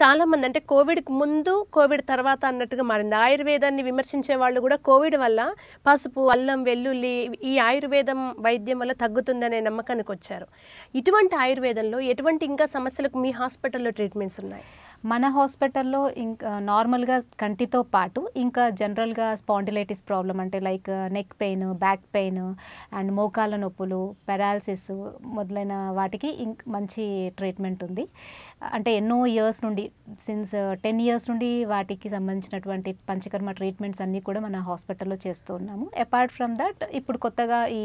చాలామంది అంటే కోవిడ్ ముందు కోవిడ్ తర్వాత అన్నట్టుగా మారింది ఆయుర్వేదాన్ని విమర్శించే వాళ్ళు కూడా కోవిడ్ వల్ల పసుపు అల్లం వెల్లుల్లి ఈ ఆయుర్వేదం వైద్యం వల్ల తగ్గుతుందనే నమ్మకానికి వచ్చారు ఇటువంటి ఆయుర్వేదంలో ఎటువంటి ఇంకా సమస్యలకు మీ హాస్పిటల్లో ట్రీట్మెంట్స్ ఉన్నాయి మన హాస్పిటల్లో ఇంకా నార్మల్గా కంటితో పాటు ఇంకా జనరల్గా స్పాండిలైటిస్ ప్రాబ్లం అంటే like neck pain back pain and మోకాల నొప్పులు పెరాలసిస్ మొదలైన వాటికి ఇంక మంచి ట్రీట్మెంట్ ఉంది అంటే ఎన్నో ఇయర్స్ నుండి సిన్స్ టెన్ ఇయర్స్ నుండి వాటికి సంబంధించినటువంటి పంచకర్మ ట్రీట్మెంట్స్ అన్నీ కూడా మన హాస్పిటల్లో చేస్తూ ఉన్నాము అపార్ట్ ఫ్రమ్ దట్ ఇప్పుడు కొత్తగా ఈ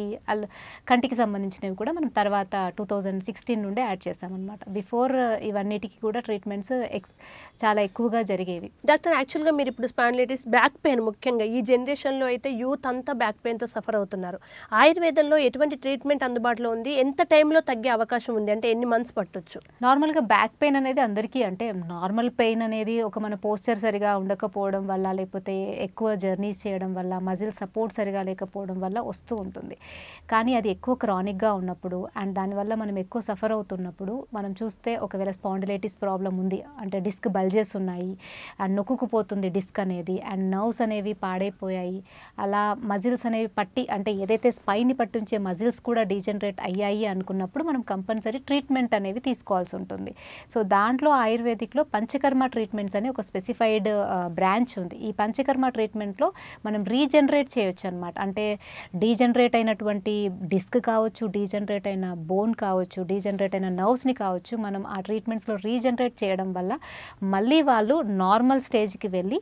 కంటికి సంబంధించినవి కూడా మనం తర్వాత టూ థౌజండ్ సిక్స్టీన్ నుండి యాడ్ చేస్తామన్నమాట బిఫోర్ ఇవన్నిటికి కూడా ట్రీట్మెంట్స్ ఎక్స్ uh, చాలా ఎక్కువగా జరిగేవి డాక్టర్ యాక్చువల్గా మీరు ఇప్పుడు స్పాండిలైటిస్ బ్యాక్ పెయిన్ ముఖ్యంగా ఈ జనరేషన్లో అయితే యూత్ అంతా బ్యాక్ పెయిన్తో సఫర్ అవుతున్నారు ఆయుర్వేదంలో ఎటువంటి ట్రీట్మెంట్ అందుబాటులో ఉంది ఎంత టైంలో తగ్గే అవకాశం ఉంది అంటే ఎన్ని మంత్స్ పట్టొచ్చు నార్మల్గా బ్యాక్ పెయిన్ అనేది అందరికీ అంటే నార్మల్ పెయిన్ అనేది ఒక మన పోస్చర్ సరిగా ఉండకపోవడం వల్ల లేకపోతే ఎక్కువ జర్నీస్ చేయడం వల్ల మజిల్ సపోర్ట్ సరిగా లేకపోవడం వల్ల వస్తూ ఉంటుంది కానీ అది ఎక్కువ క్రానిక్గా ఉన్నప్పుడు అండ్ దానివల్ల మనం ఎక్కువ సఫర్ అవుతున్నప్పుడు మనం చూస్తే ఒకవేళ స్పాండిలైటిస్ ప్రాబ్లం ఉంది అంటే డిస్క్ బల్జెస్ ఉన్నాయి అండ్ నొక్కుకుపోతుంది డిస్క్ అనేది అండ్ నర్వ్స్ అనేవి పాడైపోయాయి అలా మజిల్స్ అనేవి పట్టి అంటే ఏదైతే స్పైన్ని పట్టించే మజిల్స్ కూడా డీజనరేట్ అయ్యాయి అనుకున్నప్పుడు మనం కంపల్సరీ ట్రీట్మెంట్ అనేవి తీసుకోవాల్సి ఉంటుంది సో దాంట్లో ఆయుర్వేదిక్లో దాంట్లో పంచకర్మ ట్రీట్మెంట్స్ అని ఒక స్పెసిఫైడ్ బ్రాంచ్ ఉంది ఈ పంచకర్మ ట్రీట్మెంట్లో మనం రీజనరేట్ చేయొచ్చు అనమాట అంటే డీజనరేట్ అయినటువంటి డిస్క్ కావచ్చు డీజనరేట్ అయిన బోన్ కావచ్చు డీజనరేట్ అయిన నర్వ్స్ని కావచ్చు మనం ఆ ట్రీట్మెంట్స్లో రీజనరేట్ చేయడం వల్ల మళ్ళీ వాళ్ళు నార్మల్ స్టేజ్కి వెళ్ళి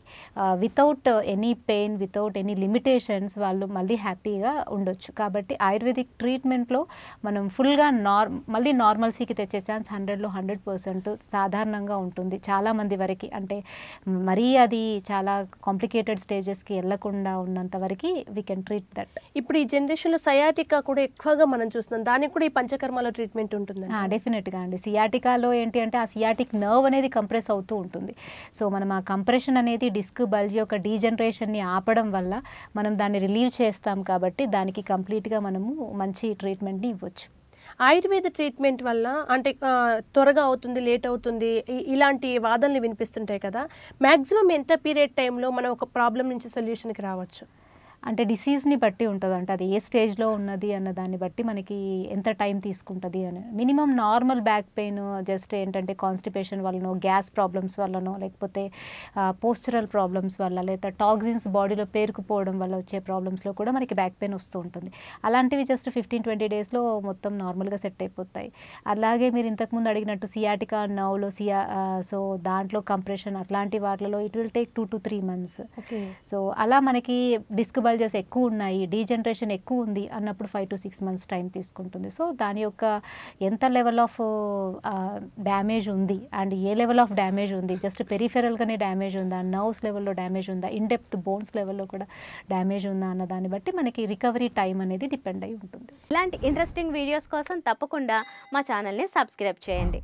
without any pain without any limitations వాళ్ళు మళ్ళీ హ్యాపీగా ఉండొచ్చు కాబట్టి ఆయుర్వేదిక్ ట్రీట్మెంట్లో మనం ఫుల్గా నార్ మళ్ళీ నార్మల్సీకి తెచ్చే ఛాన్స్ హండ్రెడ్లో హండ్రెడ్ పర్సెంట్ సాధారణంగా ఉంటుంది ఉంటుంది చాలామంది వరకు అంటే మరీ అది చాలా కాంప్లికేటెడ్ స్టేజెస్కి వెళ్ళకుండా ఉన్నంత వరకు వీ కెన్ ట్రీట్ దట్ ఇప్పుడు ఈ జనరేషన్లో సయాటికా కూడా ఎక్కువగా మనం చూస్తున్నాం దానికి కూడా ఈ పంచకర్మలో ట్రీట్మెంట్ ఉంటుంది డెఫినెట్గా అండి సియాటికాలో ఏంటి అంటే ఆ సియాటిక్ నర్వ్ అనేది కంప్రెస్ అవుతూ ఉంటుంది సో మనం ఆ కంప్రెషన్ అనేది డిస్క్ బల్జ్ యొక్క డీజనరేషన్ని ఆపడం వల్ల మనం దాన్ని రిలీవ్ చేస్తాం కాబట్టి దానికి కంప్లీట్గా మనము మంచి ట్రీట్మెంట్ని ఇవ్వచ్చు ఆయుర్వేద ట్రీట్మెంట్ వల్ల అంటే త్వరగా అవుతుంది లేట్ అవుతుంది ఇలాంటి వాదనలు వినిపిస్తుంటాయి కదా మ్యాక్సిమం ఎంత పీరియడ్ టైంలో మనం ఒక ప్రాబ్లం నుంచి సొల్యూషన్కి రావచ్చు అంటే డిసీజ్ని బట్టి ఉంటుందంట అది ఏ స్టేజ్లో ఉన్నది అన్న దాన్ని బట్టి మనకి ఎంత టైం తీసుకుంటుంది అని minimum normal back pain just ఏంటంటే కాన్స్టిపేషన్ వల్లనో గ్యాస్ ప్రాబ్లమ్స్ వల్లనో లేకపోతే పోస్చరల్ ప్రాబ్లమ్స్ వల్ల లేదా టాక్సిన్స్ బాడీలో పేరుకుపోవడం వల్ల వచ్చే ప్రాబ్లమ్స్లో కూడా మనకి బ్యాక్ పెయిన్ వస్తూ ఉంటుంది అలాంటివి జస్ట్ ఫిఫ్టీన్ ట్వంటీ డేస్లో మొత్తం నార్మల్గా సెట్ అయిపోతాయి అలాగే మీరు ఇంతకుముందు అడిగినట్టు సియాటికా నవ్లో సియా సో దాంట్లో కంప్రెషన్ అట్లాంటి వాటిలో it will take two to three months so అలా మనకి డిస్క్ బల్ అల్జాస్ ఎక్కువ ఉన్నాయి డీ జనరేషన్ ఎక్కువ ఉంది అన్నప్పుడు five to six months time తీసుకుంటుంది సో దాని యొక్క ఎంత లెవెల్ ఆఫ్ డ్యామేజ్ ఉంది and a level of damage ఉంది జస్ట్ పెరిఫెరల్గానే డ్యామేజ్ ఉందా నర్వ్స్ లెవెల్లో డ్యామేజ్ ఉందా ఇన్ డెప్త్ బోన్స్ లెవెల్లో కూడా డ్యామేజ్ ఉందా అన్న దాన్ని బట్టి మనకి రికవరీ టైం అనేది డిపెండ్ అయి ఉంటుంది ఇలాంటి ఇంట్రెస్టింగ్ వీడియోస్ కోసం తప్పకుండా మా ఛానల్ని సబ్స్క్రైబ్ చేయండి